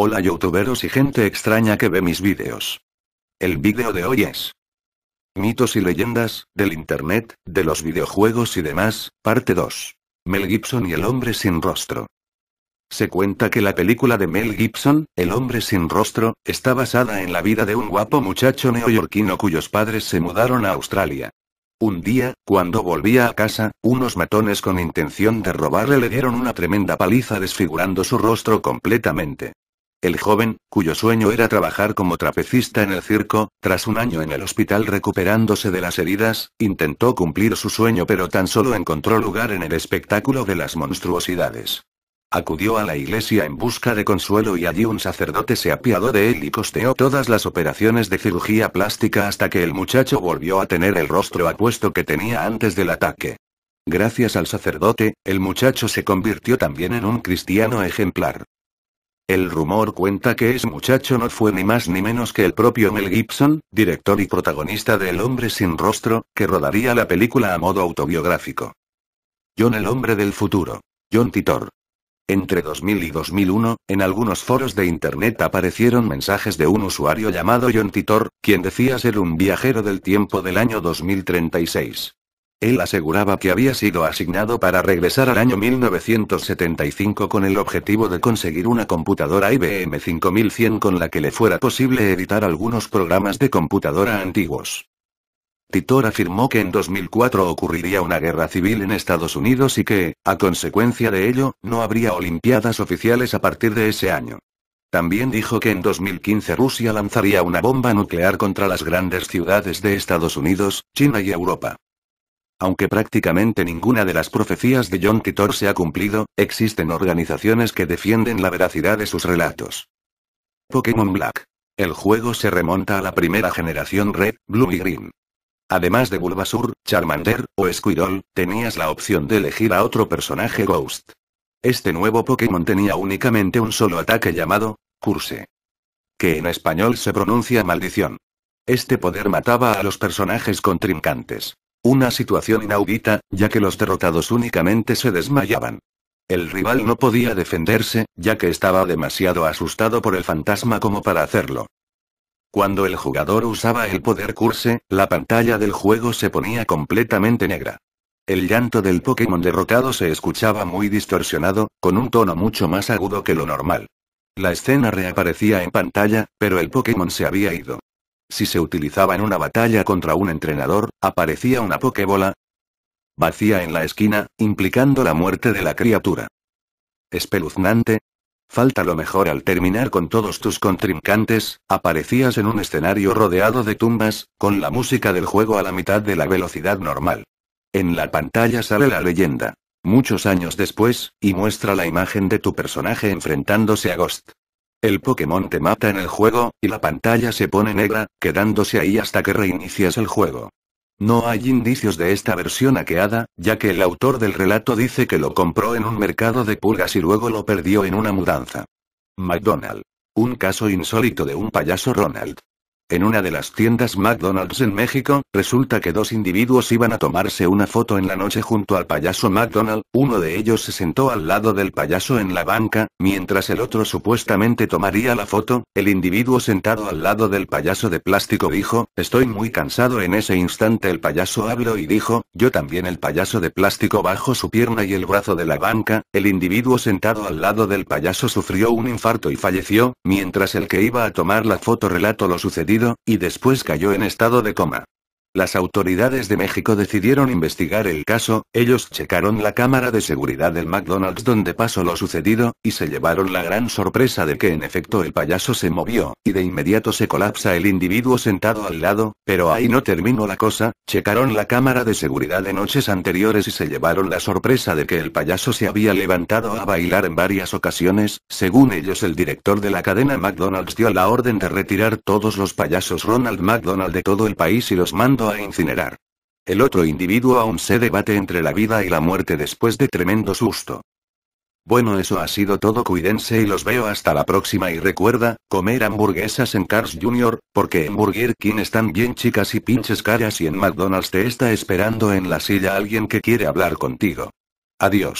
Hola youtuberos y gente extraña que ve mis vídeos. El vídeo de hoy es... Mitos y leyendas, del internet, de los videojuegos y demás, parte 2. Mel Gibson y el hombre sin rostro. Se cuenta que la película de Mel Gibson, El hombre sin rostro, está basada en la vida de un guapo muchacho neoyorquino cuyos padres se mudaron a Australia. Un día, cuando volvía a casa, unos matones con intención de robarle le dieron una tremenda paliza desfigurando su rostro completamente. El joven, cuyo sueño era trabajar como trapecista en el circo, tras un año en el hospital recuperándose de las heridas, intentó cumplir su sueño pero tan solo encontró lugar en el espectáculo de las monstruosidades. Acudió a la iglesia en busca de consuelo y allí un sacerdote se apiadó de él y costeó todas las operaciones de cirugía plástica hasta que el muchacho volvió a tener el rostro apuesto que tenía antes del ataque. Gracias al sacerdote, el muchacho se convirtió también en un cristiano ejemplar. El rumor cuenta que ese muchacho no fue ni más ni menos que el propio Mel Gibson, director y protagonista de El hombre sin rostro, que rodaría la película a modo autobiográfico. John el hombre del futuro. John Titor. Entre 2000 y 2001, en algunos foros de Internet aparecieron mensajes de un usuario llamado John Titor, quien decía ser un viajero del tiempo del año 2036. Él aseguraba que había sido asignado para regresar al año 1975 con el objetivo de conseguir una computadora IBM 5100 con la que le fuera posible editar algunos programas de computadora antiguos. Titor afirmó que en 2004 ocurriría una guerra civil en Estados Unidos y que, a consecuencia de ello, no habría Olimpiadas oficiales a partir de ese año. También dijo que en 2015 Rusia lanzaría una bomba nuclear contra las grandes ciudades de Estados Unidos, China y Europa. Aunque prácticamente ninguna de las profecías de John Titor se ha cumplido, existen organizaciones que defienden la veracidad de sus relatos. Pokémon Black. El juego se remonta a la primera generación Red, Blue y Green. Además de Bulbasur, Charmander o Squirtle, tenías la opción de elegir a otro personaje Ghost. Este nuevo Pokémon tenía únicamente un solo ataque llamado Curse. Que en español se pronuncia maldición. Este poder mataba a los personajes contrincantes. Una situación inaudita, ya que los derrotados únicamente se desmayaban. El rival no podía defenderse, ya que estaba demasiado asustado por el fantasma como para hacerlo. Cuando el jugador usaba el poder curse, la pantalla del juego se ponía completamente negra. El llanto del Pokémon derrotado se escuchaba muy distorsionado, con un tono mucho más agudo que lo normal. La escena reaparecía en pantalla, pero el Pokémon se había ido. Si se utilizaba en una batalla contra un entrenador, aparecía una pokebola vacía en la esquina, implicando la muerte de la criatura. Espeluznante. Falta lo mejor al terminar con todos tus contrincantes, aparecías en un escenario rodeado de tumbas, con la música del juego a la mitad de la velocidad normal. En la pantalla sale la leyenda. Muchos años después, y muestra la imagen de tu personaje enfrentándose a Ghost. El Pokémon te mata en el juego, y la pantalla se pone negra, quedándose ahí hasta que reinicias el juego. No hay indicios de esta versión hackeada, ya que el autor del relato dice que lo compró en un mercado de pulgas y luego lo perdió en una mudanza. McDonald. Un caso insólito de un payaso Ronald. En una de las tiendas McDonald's en México, resulta que dos individuos iban a tomarse una foto en la noche junto al payaso McDonald, uno de ellos se sentó al lado del payaso en la banca, mientras el otro supuestamente tomaría la foto, el individuo sentado al lado del payaso de plástico dijo, estoy muy cansado en ese instante el payaso habló y dijo, yo también el payaso de plástico bajo su pierna y el brazo de la banca, el individuo sentado al lado del payaso sufrió un infarto y falleció, mientras el que iba a tomar la foto relato lo sucedido y después cayó en estado de coma. Las autoridades de México decidieron investigar el caso, ellos checaron la cámara de seguridad del McDonald's donde pasó lo sucedido, y se llevaron la gran sorpresa de que en efecto el payaso se movió, y de inmediato se colapsa el individuo sentado al lado, pero ahí no terminó la cosa, checaron la cámara de seguridad de noches anteriores y se llevaron la sorpresa de que el payaso se había levantado a bailar en varias ocasiones, según ellos el director de la cadena McDonald's dio la orden de retirar todos los payasos Ronald McDonald de todo el país y los mandó a incinerar. El otro individuo aún se debate entre la vida y la muerte después de tremendo susto. Bueno, eso ha sido todo. Cuídense y los veo hasta la próxima. Y recuerda, comer hamburguesas en Cars Jr., porque en Burger King están bien chicas y pinches caras y en McDonald's te está esperando en la silla alguien que quiere hablar contigo. Adiós.